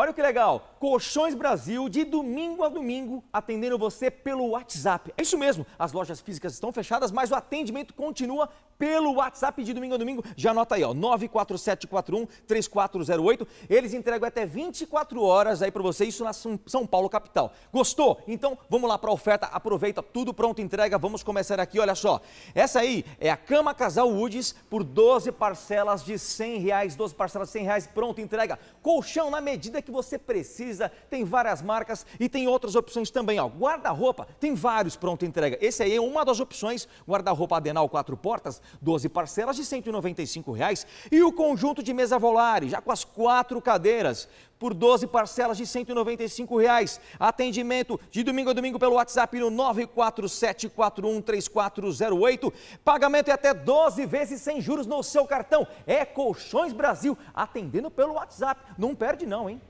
Olha que legal, Colchões Brasil de domingo a domingo atendendo você pelo WhatsApp. É isso mesmo, as lojas físicas estão fechadas, mas o atendimento continua pelo WhatsApp de domingo a domingo. Já anota aí, ó, 947413408. Eles entregam até 24 horas aí para você, isso na São Paulo capital. Gostou? Então vamos lá para a oferta, aproveita, tudo pronto, entrega. Vamos começar aqui, olha só. Essa aí é a cama casal Woods por 12 parcelas de 100 reais, 12 parcelas de 100 reais, pronto, entrega. Colchão na medida que que você precisa, tem várias marcas e tem outras opções também. Guarda-roupa, tem vários pronto entrega. Esse aí é uma das opções, guarda-roupa Adenal quatro portas, 12 parcelas de R$ reais e o conjunto de mesa volare, já com as quatro cadeiras, por 12 parcelas de R$ reais. Atendimento de domingo a domingo pelo WhatsApp no 947413408. Pagamento é até 12 vezes sem juros no seu cartão. É Colchões Brasil, atendendo pelo WhatsApp. Não perde não, hein?